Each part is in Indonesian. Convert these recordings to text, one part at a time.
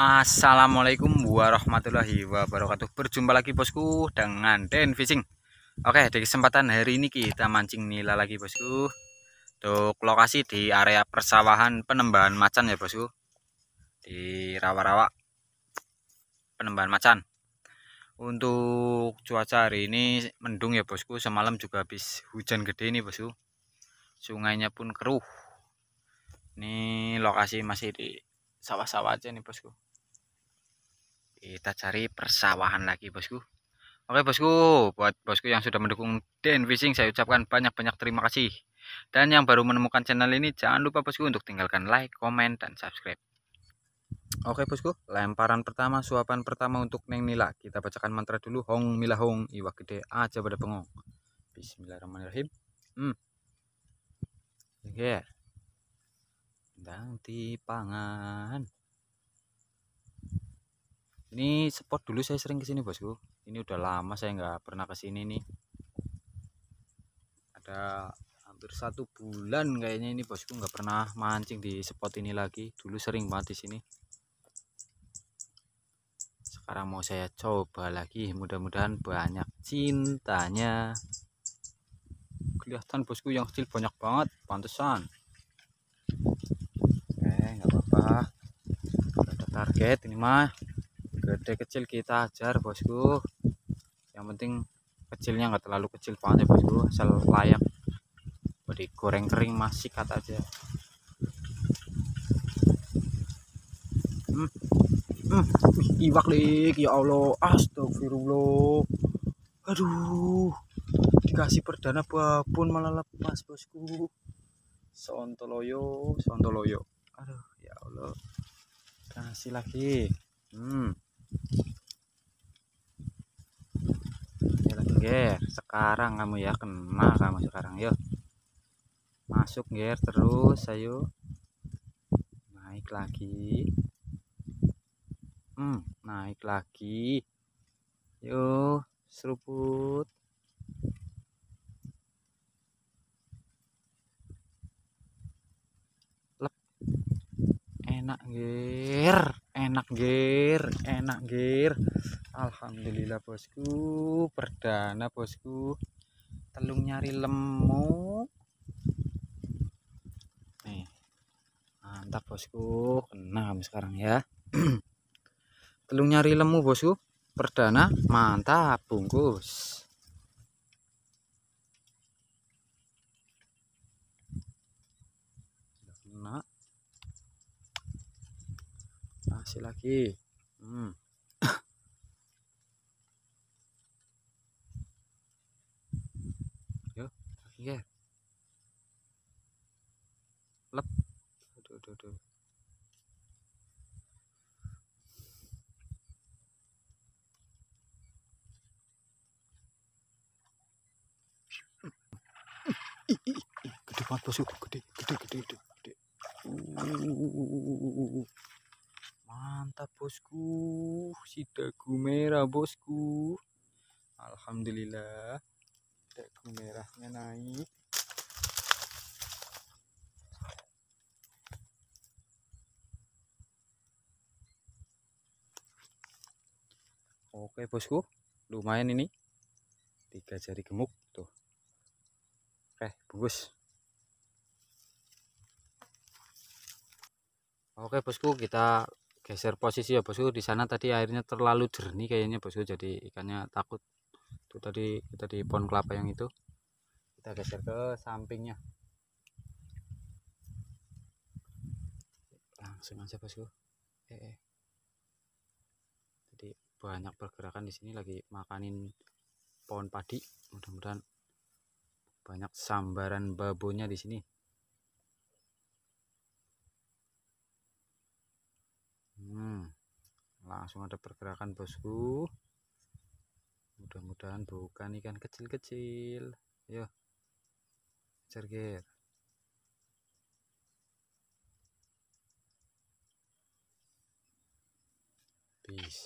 Assalamualaikum warahmatullahi wabarakatuh Berjumpa lagi bosku dengan Den Fishing Oke di kesempatan hari ini kita mancing nila lagi bosku Untuk lokasi di area persawahan penembahan macan ya bosku Di rawa-rawa penembahan macan Untuk cuaca hari ini mendung ya bosku Semalam juga habis hujan gede ini bosku Sungainya pun keruh Ini lokasi masih di sawah-sawah aja nih bosku kita cari persawahan lagi bosku oke bosku buat bosku yang sudah mendukung Den Fishing saya ucapkan banyak-banyak terima kasih dan yang baru menemukan channel ini jangan lupa bosku untuk tinggalkan like komen dan subscribe Oke bosku, lemparan pertama, suapan pertama untuk Neng Nila. Kita bacakan mantra dulu. Hong mila hong, iwa gede aja pada pengong Bismillahirrahmanirrahim. Hmm. Geger. ganti pangan ini spot dulu saya sering kesini bosku ini udah lama saya nggak pernah kesini nih ada hampir satu bulan kayaknya ini bosku nggak pernah mancing di spot ini lagi dulu sering banget di sini sekarang mau saya coba lagi mudah-mudahan banyak cintanya kelihatan bosku yang kecil banyak banget pantesan eh nggak apa-apa ada target ini mah gede kecil kita ajar bosku yang penting kecilnya enggak terlalu kecil banget ya, bosku asal layak beri goreng kering masih kata aja hmm. Hmm. iwak lik ya Allah astagfirullah aduh dikasih perdana babon malah lepas bosku sontoloyo sontoloyo aduh ya Allah kasih lagi hmm Ger, sekarang kamu ya kena kamu sekarang yuk. Masuk Ger terus ayo. Naik lagi. Hmm, naik lagi. Yuk, seruput. Lep. Enak Ger enak gear enak gear Alhamdulillah bosku perdana bosku telung nyari lemu nih mantap bosku enam sekarang ya telung nyari lemu bosku perdana mantap bungkus kasih lagi hmm. yo lagi ya lep aduh aduh aduh gede banget bosku gede gede gede gede gede uh mantap bosku si dagu merah bosku Alhamdulillah dagu merahnya naik Oke bosku lumayan ini tiga jari gemuk tuh Oke bungkus Oke bosku kita geser posisi ya bosku di sana tadi airnya terlalu jernih kayaknya bosku jadi ikannya takut itu tadi kita di pohon kelapa yang itu kita geser ke sampingnya langsung aja bosku eh, eh. jadi banyak pergerakan di sini lagi makanin pohon padi mudah-mudahan banyak sambaran babonnya di sini hmm, langsung ada pergerakan bosku mudah-mudahan bukan ikan kecil-kecil yuk cerger habis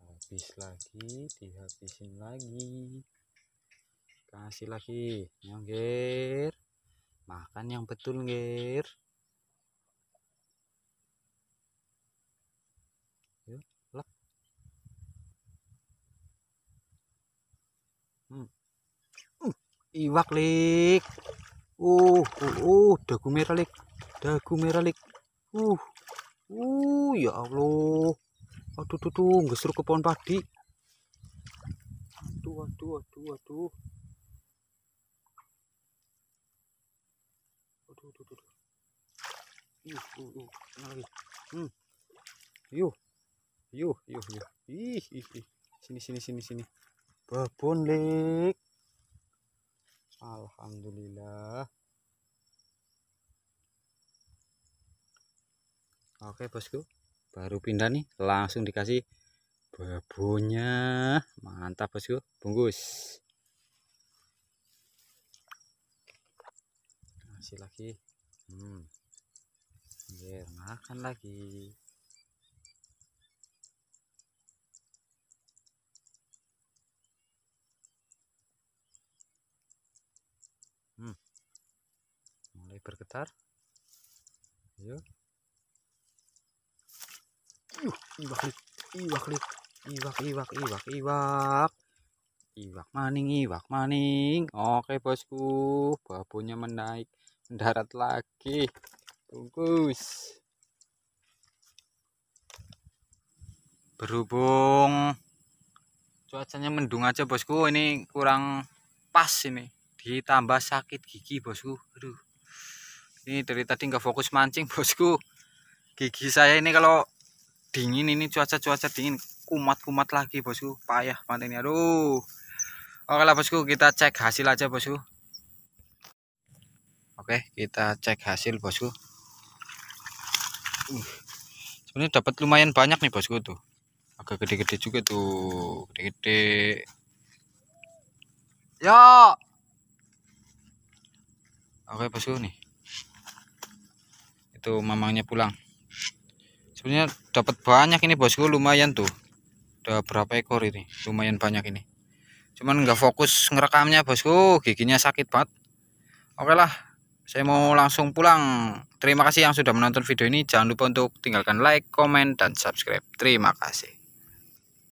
habis lagi dihabisin lagi kasih lagi nyongger makan yang betul ger. iwak lik uh uh, uh dagu merah lik dagu merah lik uh uh ya Allah aduh tuh tuh ngesruk ke pohon padi aduh aduh aduh aduh aduh aduh aduh uh uh uh mana lagi hmm yuk yuk yuk yuk ih ih ih sini sini sini sini babon lik Alhamdulillah Oke bosku baru pindah nih langsung dikasih babunya mantap bosku bungkus kasih lagi hmm. makan lagi hmm. mulai bergetar yuk Yuh, iwak lit, iwak lit, iwak, iwak, iwak, iwak, iwak maning, iwak maning. Oke bosku, babunya menaik, mendarat lagi. Bungkus. Berhubung cuacanya mendung aja bosku, ini kurang pas ini ditambah sakit gigi bosku aduh ini dari tadi nggak fokus mancing bosku gigi saya ini kalau dingin ini cuaca-cuaca dingin kumat-kumat lagi bosku payah mantan ini aduh oke lah bosku kita cek hasil aja bosku oke kita cek hasil bosku uh, sebenarnya dapat lumayan banyak nih bosku tuh agak gede-gede juga tuh gede-gede ya oke bosku nih itu mamangnya pulang sebenarnya dapat banyak ini bosku lumayan tuh udah berapa ekor ini lumayan banyak ini cuman nggak fokus ngerekamnya bosku giginya sakit banget oke lah saya mau langsung pulang terima kasih yang sudah menonton video ini jangan lupa untuk tinggalkan like komen dan subscribe terima kasih